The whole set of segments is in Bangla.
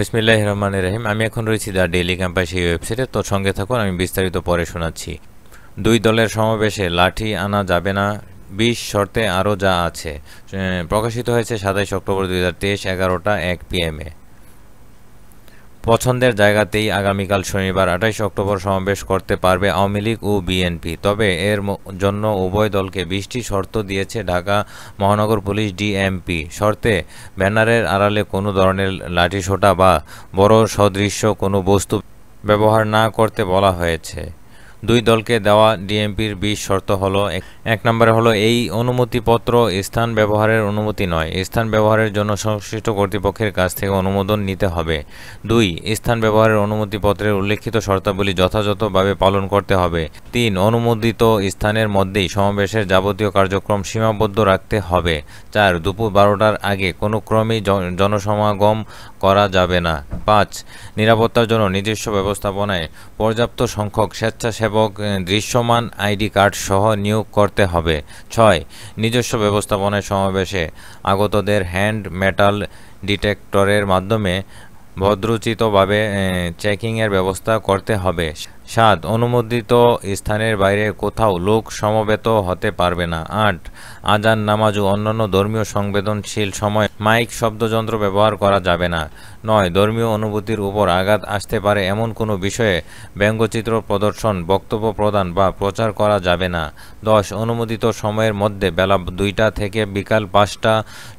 বিসমিল্লাহ রহমান রহিম আমি এখন রয়েছি দ্য ডেইলি ক্যাম্পাস এই ওয়েবসাইটে তো সঙ্গে থাকুন আমি বিস্তারিত পরে শোনাচ্ছি দুই দলের সমাবেশে লাঠি আনা যাবে না বিশ শর্তে আরও যা আছে প্রকাশিত হয়েছে সাতাইশ অক্টোবর দুই হাজার তেইশ এগারোটা এক এ পছন্দের জায়গাতেই আগামীকাল শনিবার আঠাইশ অক্টোবর সমাবেশ করতে পারবে আওয়ামী লীগ ও বিএনপি তবে এর জন্য উভয় দলকে বিশটি শর্ত দিয়েছে ঢাকা মহানগর পুলিশ ডিএমপি শর্তে ব্যানারের আড়ালে কোনো ধরনের লাঠিসোঁটা বা বড় সদৃশ্য কোনো বস্তু ব্যবহার না করতে বলা হয়েছে দুই দলকে দেওয়া ডিএমপির বিশ শর্ত হল এক নম্বরে হলো এই অনুমতিপত্র স্থান ব্যবহারের অনুমতি নয় স্থান ব্যবহারের জন্য সংশ্লিষ্ট কর্তৃপক্ষের কাছ থেকে অনুমোদন নিতে হবে দুই স্থান ব্যবহারের অনুমতিপত্রের উল্লেখিত শর্তাবলী যথাযথভাবে পালন করতে হবে তিন অনুমোদিত স্থানের মধ্যেই সমাবেশের যাবতীয় কার্যক্রম সীমাবদ্ধ রাখতে হবে চার দুপুর বারোটার আগে কোনো ক্রমেই জনসমাগম করা যাবে না পাঁচ নিরাপত্তার জন্য নিজস্ব ব্যবস্থাপনায় পর্যাপ্ত সংখ্যক স্বেচ্ছাসেবক সেবক দৃশ্যমান আইডি কার্ড সহ নিয়োগ করতে হবে ছয় নিজস্ব ব্যবস্থাপনায় সমাবেশে আগতদের হ্যান্ড মেটাল ডিটেক্টরের মাধ্যমে ভদ্রোচিতভাবে চেকিংয়ের ব্যবস্থা করতে হবে সাত অনুমোদিত স্থানের বাইরে কোথাও লোক সমবেত হতে পারবে না আট আজান নামাজ ও অন্যান্য ধর্মীয় সংবেদনশীল সময় মাইক শব্দযন্ত্র ব্যবহার করা যাবে না নয় ধর্মীয় অনুভূতির উপর আঘাত আসতে পারে এমন কোনো বিষয়ে ব্যঙ্গচিত্র প্রদর্শন বক্তব্য প্রদান বা প্রচার করা যাবে না দশ অনুমোদিত সময়ের মধ্যে বেলা দুইটা থেকে বিকাল পাঁচটা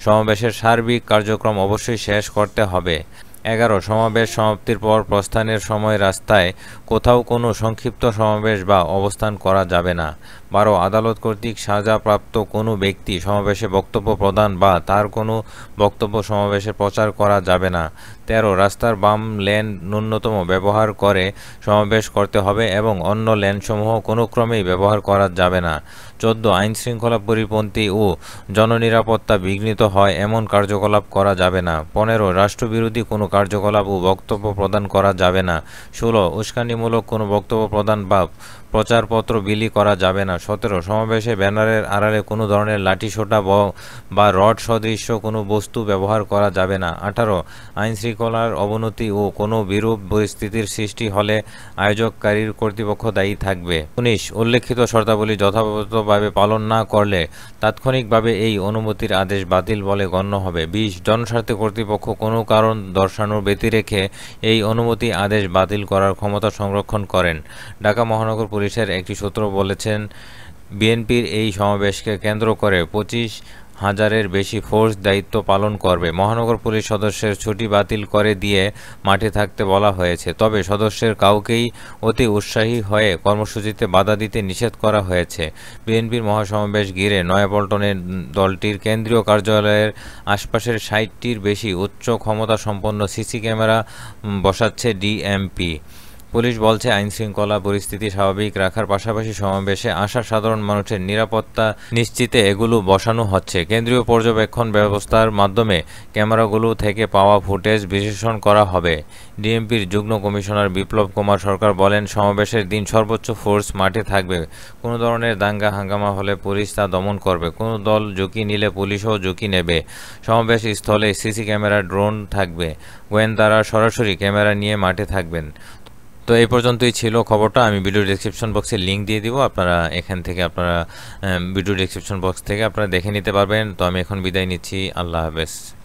সমাবেশের সার্বিক কার্যক্রম অবশ্যই শেষ করতে হবে এগারো সমাবেশ সমাপ্তির পর প্রস্থানের সময় রাস্তায় কোথাও কোনো সংক্ষিপ্ত সমাবেশ বা অবস্থান করা যাবে না বারো আদালত কর্তৃক সাজাপ্রাপ্ত কোনো ব্যক্তি সমাবেশে বক্তব্য প্রদান বা তার কোনো বক্তব্য সমাবেশে প্রচার করা যাবে না তেরো রাস্তার বাম লেন ন্যূনতম ব্যবহার করে সমাবেশ করতে হবে এবং অন্য লেনসমূহ কোনো ক্রমেই ব্যবহার করা যাবে না চোদ্দ আইন শৃঙ্খলা পরিপন্থী ও জননিরাপত্তা বিঘ্নিত হয় এমন কার্যকলাপ করা যাবে না পনেরো রাষ্ট্রবিরোধী কোনো কার্যকলাপ ও বক্তব্য প্রদান করা যাবে না ষোলো উস্কানিমূলক কোনো বক্তব্য প্রদান বা প্রচারপত্র বিলি করা যাবে না সতেরো সমাবেশে ব্যানারের আড়ালে কোনো ধরনের লাঠিসোটা বা রড সদৃশ্য কোনো বস্তু ব্যবহার করা যাবে না আঠারো আইনশৃঙ্খলার অবনতি ও কোনো বিরূপ পরিস্থিতির সৃষ্টি হলে আয়োজককারীর কর্তৃপক্ষ দায়ী থাকবে উনিশ উল্লেখিত শর্তাবলী যথাযথভাবে পালন না করলে তাৎক্ষণিকভাবে এই অনুমতির আদেশ বাতিল বলে গণ্য হবে বিশ জনস্বার্থে কর্তৃপক্ষ কোনো কারণ দর্শানোর ব্যতিরেখে এই অনুমতি আদেশ বাতিল করার ক্ষমতা সংরক্ষণ করেন ঢাকা মহানগর পুলিশের একটি সূত্র বলেছেন বিএনপির এই সমাবেশকে কেন্দ্র করে পঁচিশ হাজারের বেশি ফোর্স দায়িত্ব পালন করবে মহানগর পুলিশ সদস্যের ছুটি বাতিল করে দিয়ে মাঠে থাকতে বলা হয়েছে তবে সদস্যের কাউকেই অতি উৎসাহী হয়ে কর্মসূচিতে বাধা দিতে নিষেধ করা হয়েছে বিএনপির মহাসমাবেশ ঘিরে নয়াপল্টনের দলটির কেন্দ্রীয় কার্যালয়ের আশপাশের ষাটটির বেশি উচ্চ ক্ষমতা সম্পন্ন সিসি ক্যামেরা বসাচ্ছে ডিএমপি পুলিশ বলছে আইন শৃঙ্খলা পরিস্থিতি স্বাভাবিক রাখার পাশাপাশি সমাবেশে আসা সাধারণ মানুষের নিরাপত্তা নিশ্চিতে এগুলো বসানো হচ্ছে কেন্দ্রীয় পর্যবেক্ষণ ব্যবস্থার মাধ্যমে ক্যামেরাগুলো থেকে পাওয়া ফুটেজ বিশ্লেষণ করা হবে ডিএমপির যুগ্ম কমিশনার বিপ্লব কুমার সরকার বলেন সমাবেশের দিন সর্বোচ্চ ফোর্স মাঠে থাকবে কোনো ধরনের দাঙ্গা হাঙ্গামা হলে পুলিশ তা দমন করবে কোনো দল ঝুঁকি নিলে পুলিশও ঝুঁকি নেবে সমাবেশ স্থলে সিসি ক্যামেরা ড্রোন থাকবে গোয়েন্দারা সরাসরি ক্যামেরা নিয়ে মাঠে থাকবেন তো এই পর্যন্তই ছিল খবরটা আমি ভিডিও ডিসক্রিপশন বক্সে লিঙ্ক দিয়ে দিব আপনারা এখান থেকে আপনারা ভিডিও ডিসক্রিপশন বক্স থেকে আপনারা দেখে নিতে পারবেন তো আমি এখন বিদায় নিচ্ছি আল্লাহ হাফেজ